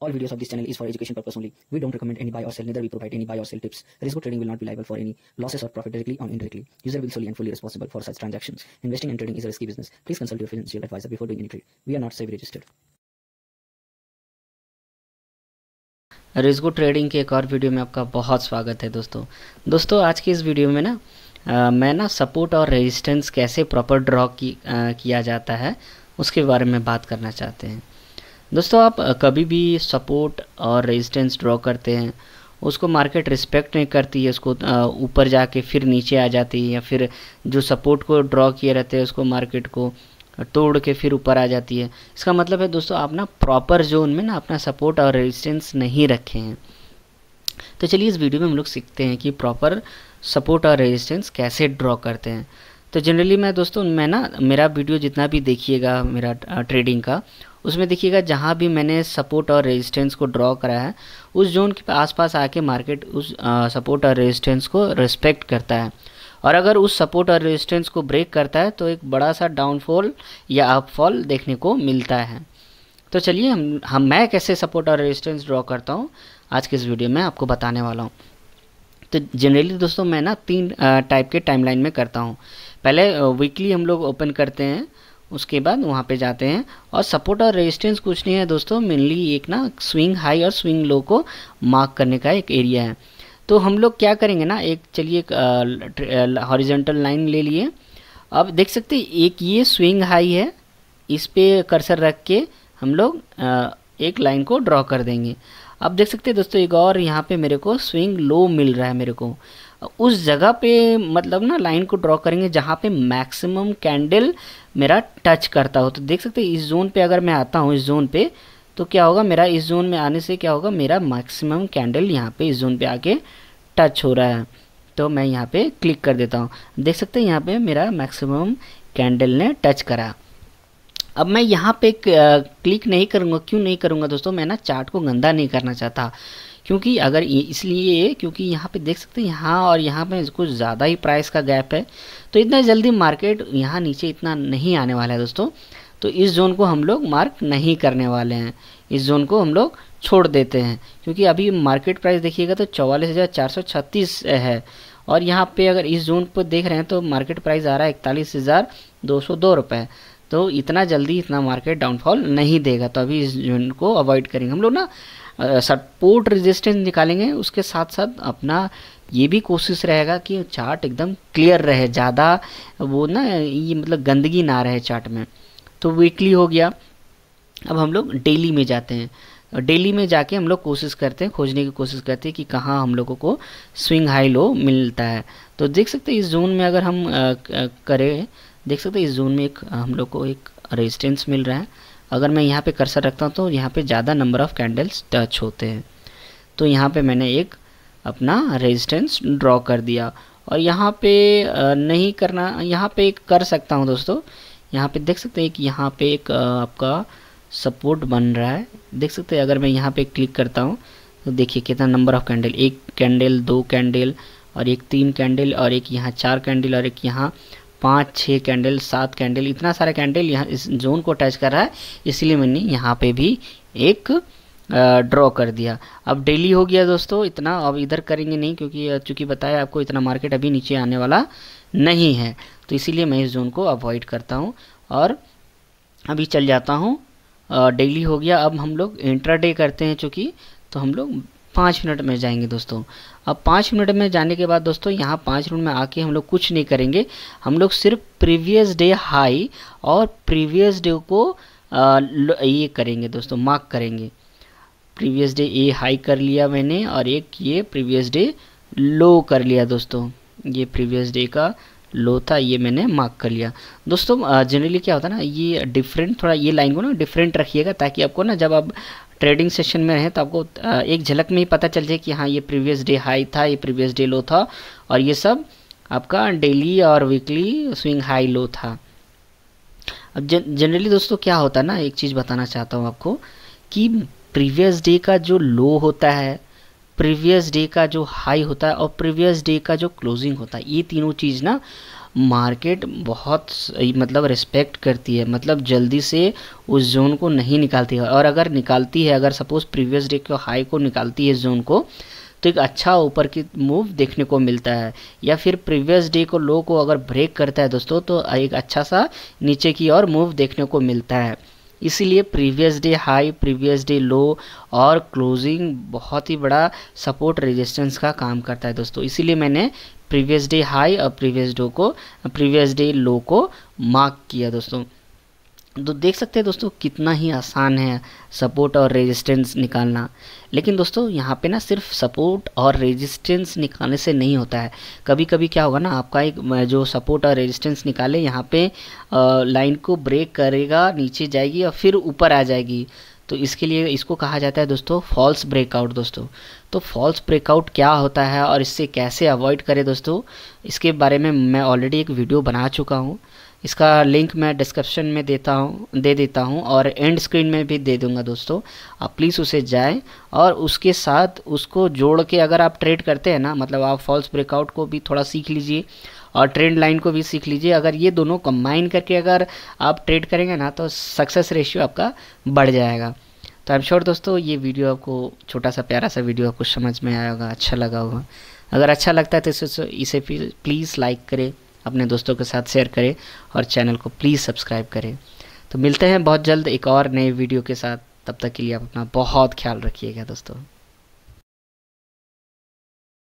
All videos of this channel is for education purpose only. We don't recommend any buy or sell, neither we provide any buy or sell tips. Risk trading will not be liable for any losses or profit directly or indirectly. User will solely and fully responsible for such transactions. Investing and trading is a risky business. Please consult your financial advisor before doing any trade. We are not SEBI registered. रिस्को trading के एक और video में आपका बहुत स्वागत है दोस्तों दोस्तों आज की इस वीडियो में ना मैं ना सपोर्ट और रेजिस्टेंस कैसे प्रॉपर ड्रॉ की, आ, किया जाता है उसके बारे में बात करना चाहते हैं दोस्तों आप कभी भी सपोर्ट और रेजिस्टेंस ड्रॉ करते हैं उसको मार्केट रिस्पेक्ट नहीं करती है उसको ऊपर जाके फिर नीचे आ जाती है या फिर जो सपोर्ट को ड्रॉ किए रहते हैं उसको मार्केट को तोड़ के फिर ऊपर आ जाती है इसका मतलब है दोस्तों आप ना प्रॉपर जोन में ना अपना सपोर्ट और रेजिस्टेंस नहीं रखे हैं तो चलिए इस वीडियो में हम लोग सीखते हैं कि प्रॉपर सपोर्ट और रेजिस्टेंस कैसे ड्रॉ करते हैं तो जनरली मैं दोस्तों मैं ना मेरा वीडियो जितना भी देखिएगा मेरा ट्रेडिंग का उसमें देखिएगा जहाँ भी मैंने सपोर्ट और रेजिस्टेंस को ड्रॉ करा है उस जोन के आसपास आके मार्केट उस सपोर्ट और रेजिस्टेंस को रिस्पेक्ट करता है और अगर उस सपोर्ट और रेजिस्टेंस को ब्रेक करता है तो एक बड़ा सा डाउनफॉल या अपफॉल देखने को मिलता है तो चलिए हम हम मैं कैसे सपोर्ट और रेजिस्टेंस ड्रॉ करता हूँ आज के इस वीडियो में आपको बताने वाला हूँ तो जनरली दोस्तों मैं ना तीन टाइप के टाइमलाइन में करता हूँ पहले वीकली हम लोग ओपन करते हैं उसके बाद वहाँ पे जाते हैं और सपोर्ट और रेजिस्टेंस कुछ नहीं है दोस्तों मेनली एक ना स्विंग हाई और स्विंग लो को मार्क करने का एक एरिया है तो हम लोग क्या करेंगे ना एक चलिए एक हॉरिजेंटल लाइन ले लिए अब देख सकते एक ये स्विंग हाई है इस पर कर्सर रख के हम लोग एक लाइन को ड्रॉ कर देंगे अब देख सकते हैं दोस्तों एक और यहाँ पे मेरे को स्विंग लो मिल रहा है मेरे को उस जगह पे मतलब ना लाइन को ड्रॉ करेंगे जहाँ पे मैक्सिमम कैंडल मेरा टच करता हो तो देख सकते हैं इस जोन पे अगर मैं आता हूँ इस जोन पे तो क्या होगा मेरा इस जोन में आने से क्या होगा मेरा मैक्सिमम कैंडल यहाँ पे इस जोन पे आके टच हो रहा है तो मैं यहाँ पे क्लिक कर देता हूँ देख सकते हैं यहाँ पे मेरा मैक्सिमम कैंडल ने टच करा अब मैं यहाँ पे क्लिक नहीं करूँगा क्यों नहीं करूँगा दोस्तों मैं ना चार्ट को गंदा नहीं करना चाहता क्योंकि अगर इसलिए क्योंकि यहाँ पे देख सकते हैं यहाँ और यहाँ पे कुछ ज़्यादा ही प्राइस का गैप है तो इतना जल्दी मार्केट यहाँ नीचे इतना नहीं आने वाला है दोस्तों तो इस जोन को हम लोग मार्क नहीं करने वाले हैं इस जोन को हम लोग छोड़ देते हैं क्योंकि अभी मार्केट प्राइस देखिएगा तो चौवालीस है और यहाँ पे अगर इस जोन पर देख रहे हैं तो मार्केट प्राइस आ रहा है इकतालीस हज़ार दो सौ दो तो इतना जल्दी इतना मार्केट डाउनफॉल नहीं देगा तो अभी इस जोन को अवॉइड करेंगे हम लोग ना सपोर्ट रेजिस्टेंस निकालेंगे उसके साथ साथ अपना ये भी कोशिश रहेगा कि चार्ट एकदम क्लियर रहे ज़्यादा वो ना ये मतलब गंदगी ना रहे चार्ट में तो वीकली हो गया अब हम लोग डेली में जाते हैं डेली में जाके हम लोग कोशिश करते हैं खोजने की कोशिश करते हैं कि कहाँ हम लोगों को स्विंग हाई लो मिलता है तो देख सकते हैं इस जोन में अगर हम करें देख सकते हैं इस जोन में एक हम लोग को एक रेजिस्टेंस मिल रहा है अगर मैं यहाँ पे कर्सर रखता हूँ तो यहाँ पे ज़्यादा नंबर ऑफ़ कैंडल्स टच होते हैं तो यहाँ पे मैंने एक अपना रेजिस्टेंस ड्रॉ कर दिया और यहाँ पे नहीं करना यहाँ पे एक कर सकता हूँ दोस्तों यहाँ पे देख सकते हैं कि यहाँ पे एक आपका सपोर्ट बन रहा है देख सकते हैं अगर मैं यहाँ पे क्लिक करता हूँ तो देखिए कितना नंबर ऑफ़ कैंडल एक कैंडल दो कैंडल और एक तीन कैंडल और एक यहाँ चार कैंडल और एक यहाँ पाँच छः कैंडल सात कैंडल इतना सारा कैंडल यहाँ इस जोन को टच कर रहा है इसलिए मैंने यहाँ पे भी एक ड्रॉ कर दिया अब डेली हो गया दोस्तों इतना अब इधर करेंगे नहीं क्योंकि चूँकि बताया आपको इतना मार्केट अभी नीचे आने वाला नहीं है तो इसीलिए मैं इस जोन को अवॉइड करता हूँ और अभी चल जाता हूँ डेली हो गया अब हम लोग इंट्रा डे करते हैं चूँकि तो हम लोग पाँच मिनट में जाएंगे दोस्तों अब पाँच मिनट में जाने के बाद दोस्तों यहाँ पाँच मिनट में आके हम लोग कुछ नहीं करेंगे हम लोग सिर्फ प्रीवियस डे हाई और प्रीवियस डे को आ, ये करेंगे दोस्तों मार्क करेंगे प्रीवियस डे ए हाई कर लिया मैंने और एक ये प्रीवियस डे लो कर लिया दोस्तों ये प्रीवियस डे का लो था ये मैंने मार्क कर लिया दोस्तों जनरली क्या होता है ना ये डिफरेंट थोड़ा ये लाइन को ना डिफरेंट रखिएगा ताकि आपको ना जब आप ट्रेडिंग सेशन में रहें तो आपको एक झलक में ही पता चल जाए कि हाँ ये प्रीवियस डे हाई था ये प्रीवियस डे लो था और ये सब आपका डेली और वीकली स्विंग हाई लो था अब जनरली दोस्तों क्या होता है ना एक चीज़ बताना चाहता हूँ आपको कि प्रीवियस डे का जो लो होता है प्रीवियस डे का जो हाई होता है और प्रीवियस डे का जो क्लोजिंग होता है ये तीनों चीज़ ना मार्केट बहुत मतलब रिस्पेक्ट करती है मतलब जल्दी से उस जोन को नहीं निकालती है और अगर निकालती है अगर सपोज़ प्रीवियस डे के हाई को निकालती है जोन को तो एक अच्छा ऊपर की मूव देखने को मिलता है या फिर प्रीवियस डे को लो को अगर ब्रेक करता है दोस्तों तो एक अच्छा सा नीचे की ओर मूव देखने को मिलता है इसीलिए previous day high previous day low और क्लोजिंग बहुत ही बड़ा सपोर्ट रेजिस्टेंस का काम करता है दोस्तों इसीलिए मैंने प्रीवियस डे हाई और प्रीवियस डो को प्रीवियस डे लो को मार्क किया दोस्तों तो देख सकते हैं दोस्तों कितना ही आसान है सपोर्ट और रेजिस्टेंस निकालना लेकिन दोस्तों यहाँ पे ना सिर्फ सपोर्ट और रेजिस्टेंस निकालने से नहीं होता है कभी कभी क्या होगा ना आपका एक जो सपोर्ट और रेजिस्टेंस निकाले यहाँ पे लाइन को ब्रेक करेगा नीचे जाएगी और फिर ऊपर आ जाएगी तो इसके लिए इसको कहा जाता है दोस्तों फॉल्स ब्रेकआउट दोस्तों तो फॉल्स ब्रेकआउट क्या होता है और इससे कैसे अवॉइड करें दोस्तों इसके बारे में मैं ऑलरेडी एक वीडियो बना चुका हूँ इसका लिंक मैं डिस्क्रिप्शन में देता हूँ दे देता हूँ और एंड स्क्रीन में भी दे दूँगा दोस्तों आप प्लीज़ उसे जाएँ और उसके साथ उसको जोड़ के अगर आप ट्रेड करते हैं ना मतलब आप फॉल्स ब्रेकआउट को भी थोड़ा सीख लीजिए और ट्रेंड लाइन को भी सीख लीजिए अगर ये दोनों कंबाइन करके अगर आप ट्रेड करेंगे ना तो सक्सेस रेशियो आपका बढ़ जाएगा तो आई एम श्योर दोस्तों ये वीडियो आपको छोटा सा प्यारा सा वीडियो आपको समझ में आया होगा अच्छा लगा होगा अगर अच्छा लगता है तो इसे इसे प्लीज़ लाइक करें अपने दोस्तों के साथ शेयर करें और चैनल को प्लीज़ सब्सक्राइब करें तो मिलते हैं बहुत जल्द एक और नए वीडियो के साथ तब तक के लिए आप अपना बहुत ख्याल रखिएगा दोस्तों